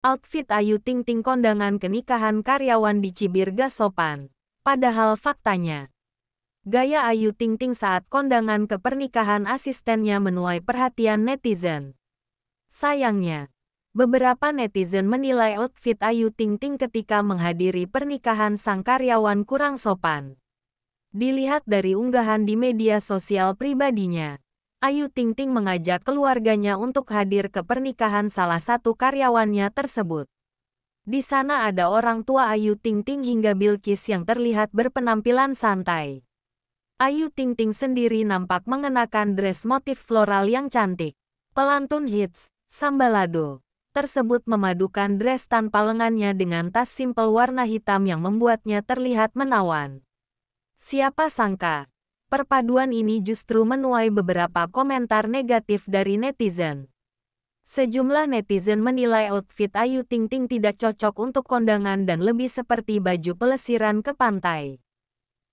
Outfit Ayu Ting Ting kondangan kenikahan karyawan di gak sopan. Padahal faktanya, gaya Ayu Ting Ting saat kondangan ke pernikahan asistennya menuai perhatian netizen. Sayangnya, beberapa netizen menilai outfit Ayu Ting Ting ketika menghadiri pernikahan sang karyawan kurang sopan. Dilihat dari unggahan di media sosial pribadinya, Ayu Ting Ting mengajak keluarganya untuk hadir ke pernikahan salah satu karyawannya tersebut. Di sana ada orang tua Ayu Ting Ting hingga Bilkis yang terlihat berpenampilan santai. Ayu Ting Ting sendiri nampak mengenakan dress motif floral yang cantik. Pelantun hits, Sambalado, tersebut memadukan dress tanpa lengannya dengan tas simpel warna hitam yang membuatnya terlihat menawan. Siapa sangka, perpaduan ini justru menuai beberapa komentar negatif dari netizen. Sejumlah netizen menilai outfit Ayu Ting Ting tidak cocok untuk kondangan dan lebih seperti baju pelesiran ke pantai.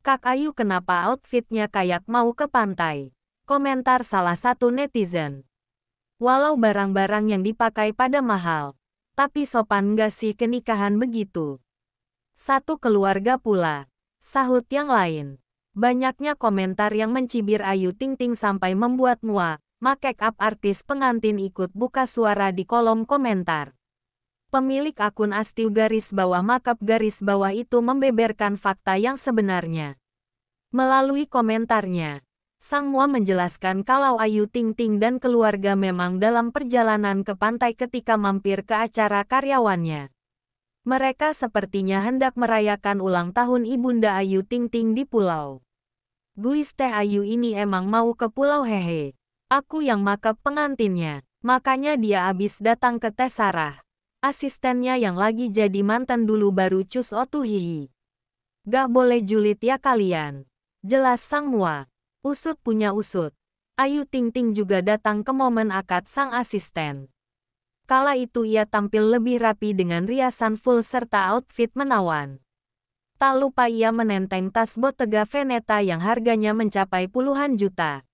Kak Ayu kenapa outfitnya kayak mau ke pantai? Komentar salah satu netizen. Walau barang-barang yang dipakai pada mahal, tapi sopan gak sih kenikahan begitu? Satu keluarga pula, sahut yang lain. Banyaknya komentar yang mencibir Ayu Ting Ting sampai membuat mua, make up artis pengantin ikut buka suara di kolom komentar. Pemilik akun Astiu garis bawah makeup garis bawah itu membeberkan fakta yang sebenarnya. Melalui komentarnya, Sang Mua menjelaskan kalau Ayu Ting Ting dan keluarga memang dalam perjalanan ke pantai ketika mampir ke acara karyawannya. Mereka sepertinya hendak merayakan ulang tahun Ibunda Ayu Ting Ting di pulau. Guis Teh Ayu ini emang mau ke Pulau Hehe. Aku yang makap pengantinnya. Makanya dia abis datang ke Teh Sarah. Asistennya yang lagi jadi mantan dulu baru cus otuhihi. Gak boleh julid ya kalian. Jelas sang mua. Usut punya usut. Ayu Ting Ting juga datang ke momen akad sang asisten. Kala itu ia tampil lebih rapi dengan riasan full serta outfit menawan. Tak lupa ia menenteng tas Bottega Veneta yang harganya mencapai puluhan juta.